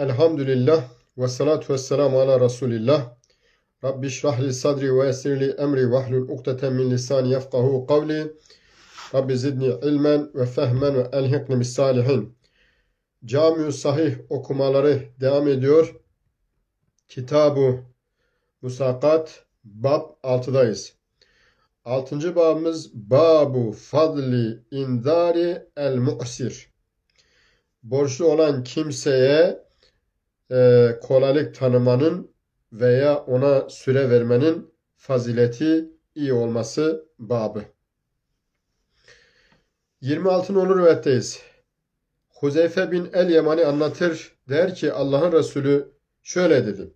Elhamdülillah ve salatu ve selamu ala Resulillah. Rabbi şrahli sadri ve yessirli emri ve ahlul ukdeten min lisani yefkahu kavli. Rabbi zidni ilmen ve fehmen ve elhikni bis salihin. Camiu Sahih okumaları devam ediyor. Kitabu Musakat Bab 6'dayız. 6. babımız Babu Fadli İndari El Mu'sir. Borçlu olan kimseye e, kolaylık tanımanın veya ona süre vermenin fazileti iyi olması babı. 26 olur rivayetteyiz. Huzeyfe bin El Yemani anlatır. Der ki Allah'ın Resulü şöyle dedi.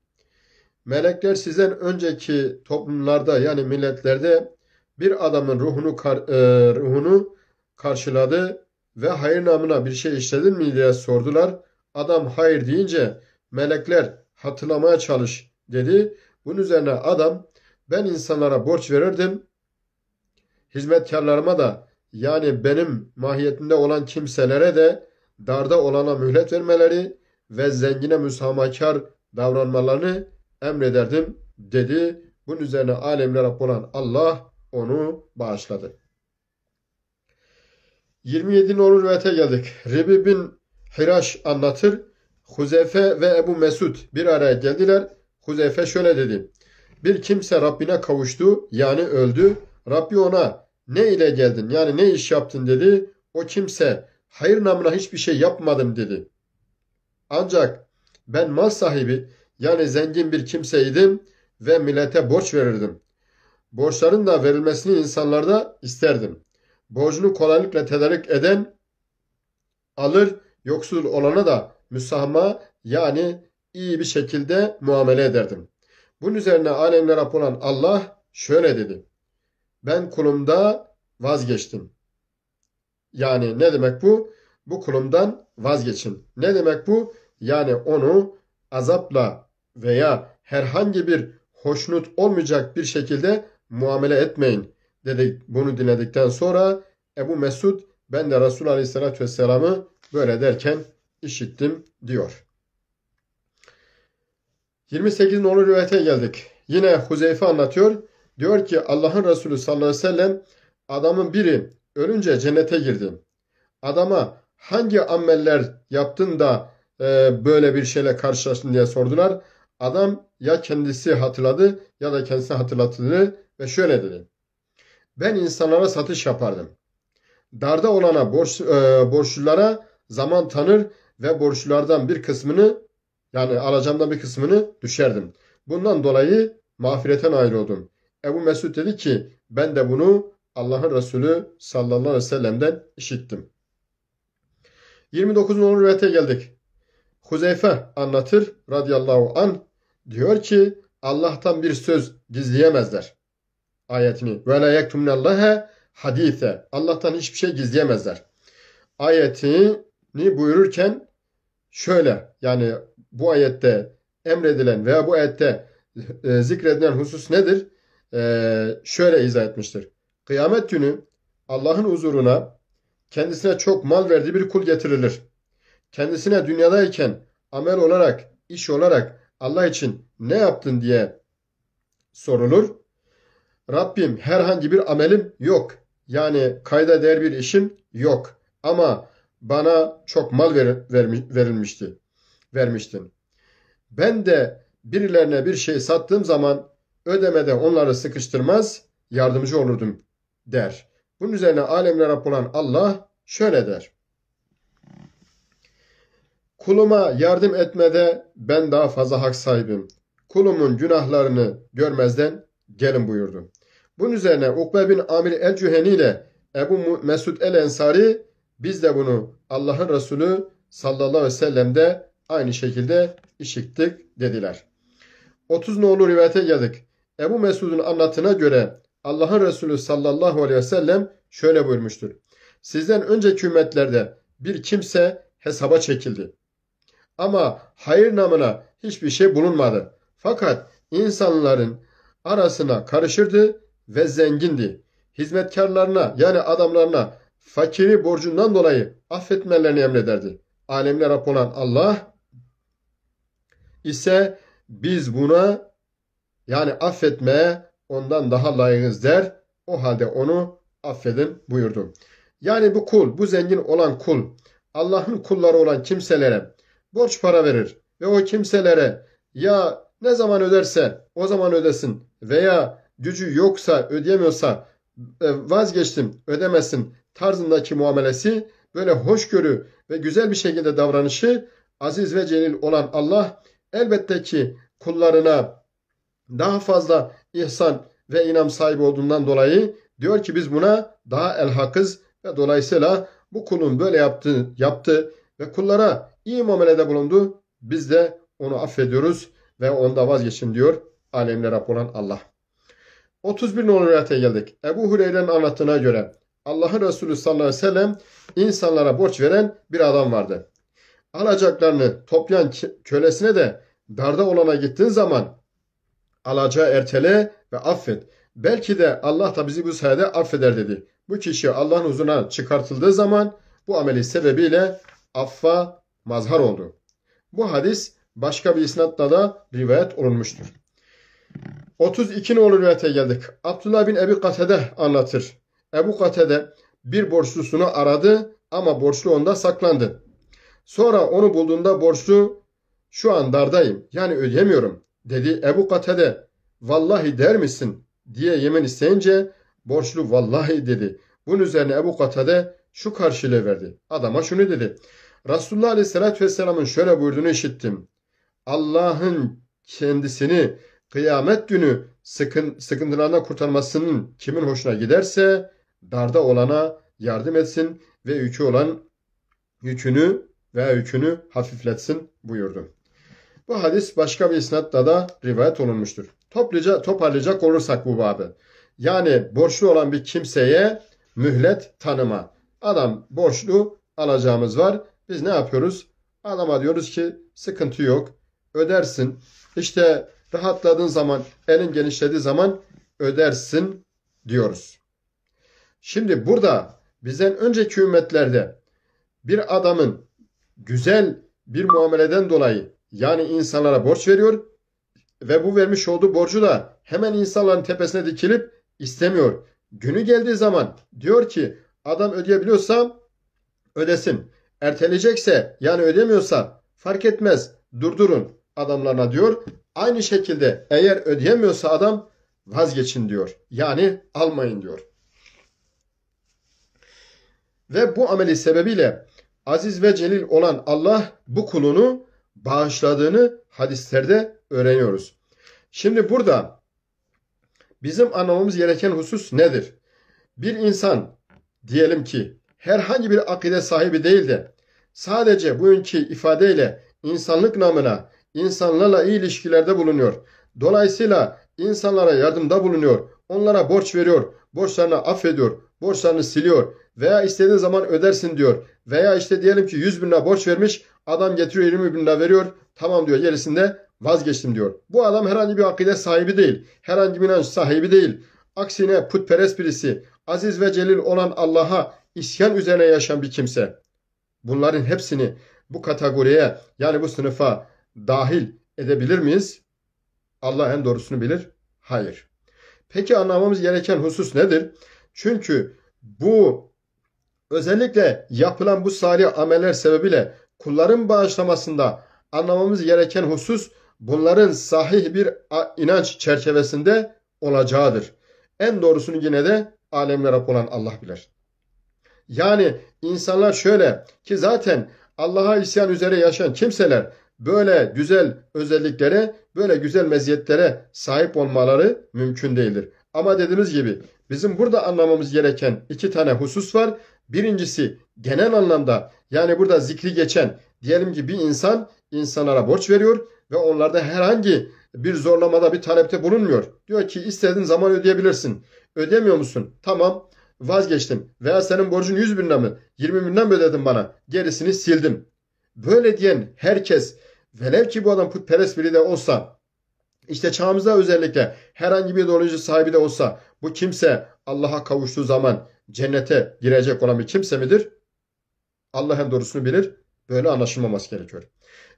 Melekler sizden önceki toplumlarda yani milletlerde bir adamın ruhunu kar, e, ruhunu karşıladı ve hayır namına bir şey işledin mi diye sordular. Adam hayır deyince melekler hatırlamaya çalış dedi. Bunun üzerine adam ben insanlara borç verirdim. Hizmetkarlarıma da yani benim mahiyetinde olan kimselere de darda olana mühlet vermeleri ve zengine müsamahkar davranmalarını emrederdim dedi. Bunun üzerine alemlere Rab olan Allah onu bağışladı. 27. olur rivayete geldik. Ribi bin Hiraş anlatır. Huzefe ve Ebu Mesud bir araya geldiler. Huzefe şöyle dedi. Bir kimse Rabbine kavuştu yani öldü. Rabbi ona ne ile geldin yani ne iş yaptın dedi. O kimse hayır namına hiçbir şey yapmadım dedi. Ancak ben mal sahibi yani zengin bir kimseydim ve millete borç verirdim. Borçların da verilmesini insanlarda isterdim. Borcunu kolaylıkla tedarik eden alır, yoksul olana da müsahma yani iyi bir şekilde muamele ederdim. Bunun üzerine alemlere yapılan Allah şöyle dedi. Ben kulumda vazgeçtim. Yani ne demek bu? Bu kulumdan vazgeçin. Ne demek bu? Yani onu azapla veya herhangi bir hoşnut olmayacak bir şekilde muamele etmeyin. Dedik bunu dinledikten sonra Ebu Mesud ben de Resul Aleyhisselatü Vesselam'ı böyle derken işittim diyor. 28 nolu rivayete geldik. Yine Huzeyfe anlatıyor. Diyor ki Allah'ın Resulü sallallahu aleyhi ve sellem adamın biri ölünce cennete girdi. Adama hangi ameller yaptın da e, böyle bir şeyle karşılaştın diye sordular. Adam ya kendisi hatırladı ya da kendisi hatırlatıldı ve şöyle dedi. Ben insanlara satış yapardım. Darda olana borç, e, borçlulara zaman tanır ve borçlulardan bir kısmını yani alacağımdan bir kısmını düşerdim. Bundan dolayı mağfireten ayrı oldum. Ebu Mesud dedi ki ben de bunu Allah'ın Resulü sallallahu aleyhi ve sellem'den işittim. 29. rivayete geldik. Huzeyfe anlatır radıyallahu an diyor ki Allah'tan bir söz gizleyemezler. Ayetini ve la yektumnallaha hadise. Allah'tan hiçbir şey gizleyemezler. Ayeti ni buyururken şöyle yani bu ayette emredilen veya bu ayette e, zikredilen husus nedir? E, şöyle izah etmiştir. Kıyamet günü Allah'ın huzuruna kendisine çok mal verdiği bir kul getirilir. Kendisine dünyadayken amel olarak, iş olarak Allah için ne yaptın diye sorulur. Rabbim herhangi bir amelim yok. Yani kayda değer bir işim yok. Ama bana çok mal ver, vermiş, verilmişti. Vermiştin. Ben de birilerine bir şey sattığım zaman ödemede onları sıkıştırmaz, yardımcı olurdum der. Bunun üzerine alemlere olan Allah şöyle der. Kuluma yardım etmede ben daha fazla hak sahibim. Kulumun günahlarını görmezden gelin buyurdu. Bunun üzerine Ukbe bin Amir el-Cüheni ile Ebu Mesud el-Ensari biz de bunu Allah'ın Resulü sallallahu aleyhi ve sellem'de aynı şekilde işittik dediler. 30 nolu rivayete geldik. Ebu Mesud'un anlatına göre Allah'ın Resulü sallallahu aleyhi ve sellem şöyle buyurmuştur. Sizden önceki ümmetlerde bir kimse hesaba çekildi. Ama hayır namına hiçbir şey bulunmadı. Fakat insanların arasına karışırdı ve zengindi. Hizmetkarlarına yani adamlarına fakiri borcundan dolayı affetmelerini emrederdi. Alemler Rab olan Allah ise biz buna yani affetmeye ondan daha layığız der. O halde onu affedin buyurdu. Yani bu kul, bu zengin olan kul, Allah'ın kulları olan kimselere borç para verir ve o kimselere ya ne zaman öderse o zaman ödesin veya gücü yoksa ödeyemiyorsa e, vazgeçtim, ödemesin tarzındaki muamelesi, böyle hoşgörü ve güzel bir şekilde davranışı aziz ve celil olan Allah elbette ki kullarına daha fazla ihsan ve inam sahibi olduğundan dolayı diyor ki biz buna daha elhakız ve dolayısıyla bu kulun böyle yaptı, yaptı ve kullara iyi muamelede bulundu. Biz de onu affediyoruz ve onda vazgeçin diyor alemlere olan Allah. 31 numaralı rivayete geldik. Ebu Hureyre'nin anlattığına göre Allah'ın Resulü sallallahu aleyhi ve sellem insanlara borç veren bir adam vardı. Alacaklarını toplayan kölesine de darda olana gittiğin zaman alacağı ertele ve affet. Belki de Allah da bizi bu sayede affeder dedi. Bu kişi Allah'ın huzuruna çıkartıldığı zaman bu ameli sebebiyle affa mazhar oldu. Bu hadis başka bir isnatla da rivayet olunmuştur. 32 olur rivayete geldik. Abdullah bin Ebi Katede anlatır. Ebu Katede bir borçlusunu aradı ama borçlu onda saklandı. Sonra onu bulduğunda borçlu şu an dardayım yani ödeyemiyorum dedi Ebu Katede vallahi der misin diye yemin isteyince borçlu vallahi dedi. Bunun üzerine Ebu Katede şu karşılığı verdi. Adama şunu dedi. Resulullah Aleyhisselatü Vesselam'ın şöyle buyurduğunu işittim. Allah'ın kendisini kıyamet günü sıkın, sıkıntılarına kurtarmasının kimin hoşuna giderse darda olana yardım etsin ve yükü olan yükünü veya yükünü hafifletsin buyurdu. Bu hadis başka bir isnatla da rivayet olunmuştur. Topluca, toparlayacak olursak bu babı. Yani borçlu olan bir kimseye mühlet tanıma. Adam borçlu alacağımız var. Biz ne yapıyoruz? Adama diyoruz ki sıkıntı yok. Ödersin. İşte rahatladığın zaman, elin genişlediği zaman ödersin diyoruz. Şimdi burada bizden önceki ümmetlerde bir adamın güzel bir muameleden dolayı yani insanlara borç veriyor ve bu vermiş olduğu borcu da hemen insanların tepesine dikilip istemiyor. Günü geldiği zaman diyor ki adam ödeyebiliyorsa ödesin. Erteleyecekse yani ödemiyorsa fark etmez durdurun adamlarına diyor. Aynı şekilde eğer ödeyemiyorsa adam vazgeçin diyor. Yani almayın diyor. Ve bu ameli sebebiyle aziz ve celil olan Allah bu kulunu bağışladığını hadislerde öğreniyoruz. Şimdi burada bizim anlamamız gereken husus nedir? Bir insan diyelim ki herhangi bir akide sahibi değil de sadece bugünkü ifadeyle insanlık namına insanlarla iyi ilişkilerde bulunuyor. Dolayısıyla insanlara yardımda bulunuyor. Onlara borç veriyor. Borçlarını affediyor. Borçlarını siliyor. Veya istediğin zaman ödersin diyor. Veya işte diyelim ki 100 bin lira borç vermiş. Adam getiriyor 20 bin lira veriyor. Tamam diyor gerisinde vazgeçtim diyor. Bu adam herhangi bir akide sahibi değil. Herhangi bir inanç sahibi değil. Aksine putperest birisi. Aziz ve celil olan Allah'a isyan üzerine yaşayan bir kimse. Bunların hepsini bu kategoriye yani bu sınıfa dahil edebilir miyiz? Allah en doğrusunu bilir. Hayır. Peki anlamamız gereken husus nedir? Çünkü bu özellikle yapılan bu salih ameller sebebiyle kulların bağışlamasında anlamamız gereken husus bunların sahih bir inanç çerçevesinde olacağıdır. En doğrusunu yine de alemle olan Allah bilir. Yani insanlar şöyle ki zaten Allah'a isyan üzere yaşayan kimseler böyle güzel özelliklere, böyle güzel meziyetlere sahip olmaları mümkün değildir. Ama dediğimiz gibi bizim burada anlamamız gereken iki tane husus var. Birincisi genel anlamda yani burada zikri geçen diyelim ki bir insan insanlara borç veriyor ve onlarda herhangi bir zorlamada bir talepte bulunmuyor. Diyor ki istediğin zaman ödeyebilirsin. Ödemiyor musun? Tamam vazgeçtim. Veya senin borcun 100 bin lira mı? 20 binden mi ödedin bana? Gerisini sildim. Böyle diyen herkes velev ki bu adam putperest biri de olsa işte çağımızda özellikle herhangi bir ideoloji sahibi de olsa bu kimse Allah'a kavuştuğu zaman cennete girecek olan bir kimse midir? Allah hem doğrusunu bilir. Böyle anlaşılmaması gerekiyor.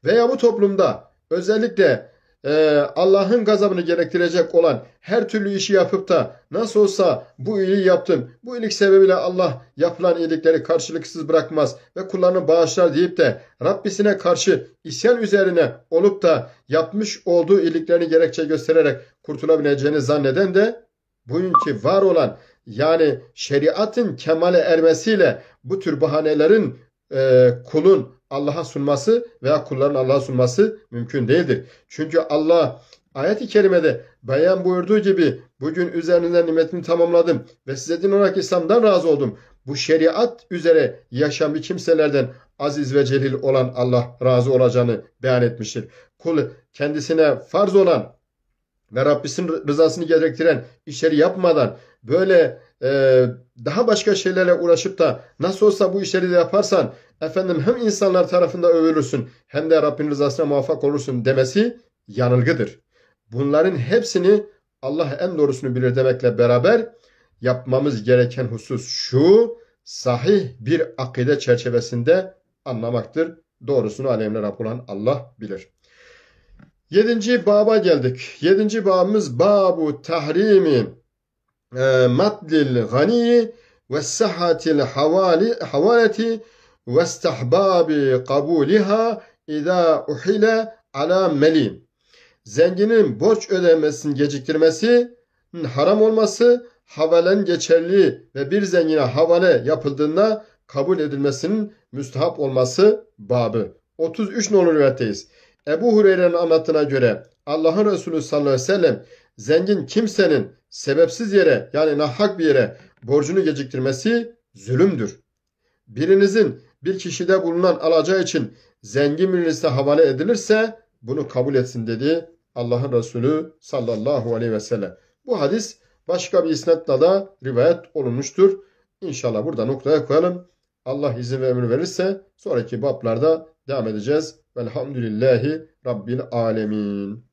Veya bu toplumda özellikle ee, Allah'ın gazabını gerektirecek olan her türlü işi yapıp da nasıl olsa bu iyiliği yaptım. Bu iyilik sebebiyle Allah yapılan iyilikleri karşılıksız bırakmaz ve kullarını bağışlar deyip de Rabbisine karşı isyan üzerine olup da yapmış olduğu iyiliklerini gerekçe göstererek kurtulabileceğini zanneden de bugünkü var olan yani şeriatın kemale ermesiyle bu tür bahanelerin e, kulun Allah'a sunması veya kulların Allah'a sunması mümkün değildir. Çünkü Allah ayet-i kerimede beyan buyurduğu gibi bugün üzerinden nimetini tamamladım ve size din olarak İslam'dan razı oldum. Bu şeriat üzere yaşayan bir kimselerden aziz ve celil olan Allah razı olacağını beyan etmiştir. Kul kendisine farz olan ve Rabbisinin rızasını gerektiren işleri yapmadan böyle ee, daha başka şeylerle uğraşıp da nasıl olsa bu işleri de yaparsan efendim hem insanlar tarafında övülürsün hem de Rabbin rızasına muvaffak olursun demesi yanılgıdır. Bunların hepsini Allah en doğrusunu bilir demekle beraber yapmamız gereken husus şu sahih bir akide çerçevesinde anlamaktır. Doğrusunu alemler olan Allah bilir. Yedinci baba geldik. Yedinci babımız babu tahrimi ee, madlil gani ve sahatil havali havaleti ve istihbabi kabuliha ida uhile ala meli. Zenginin borç ödemesini geciktirmesi haram olması havalen geçerli ve bir zengine havale yapıldığında kabul edilmesinin müstahap olması babı. 33 nolu rivayetteyiz. Ebu Hureyre'nin anlatına göre Allah'ın Resulü sallallahu aleyhi ve sellem zengin kimsenin sebepsiz yere yani nahhak bir yere borcunu geciktirmesi zulümdür. Birinizin bir kişide bulunan alacağı için zengin birine havale edilirse bunu kabul etsin dedi Allah'ın Resulü sallallahu aleyhi ve sellem. Bu hadis başka bir isnatla da rivayet olunmuştur. İnşallah burada noktaya koyalım. Allah izin ve ömür verirse sonraki bablarda devam edeceğiz. Velhamdülillahi Rabbil Alemin.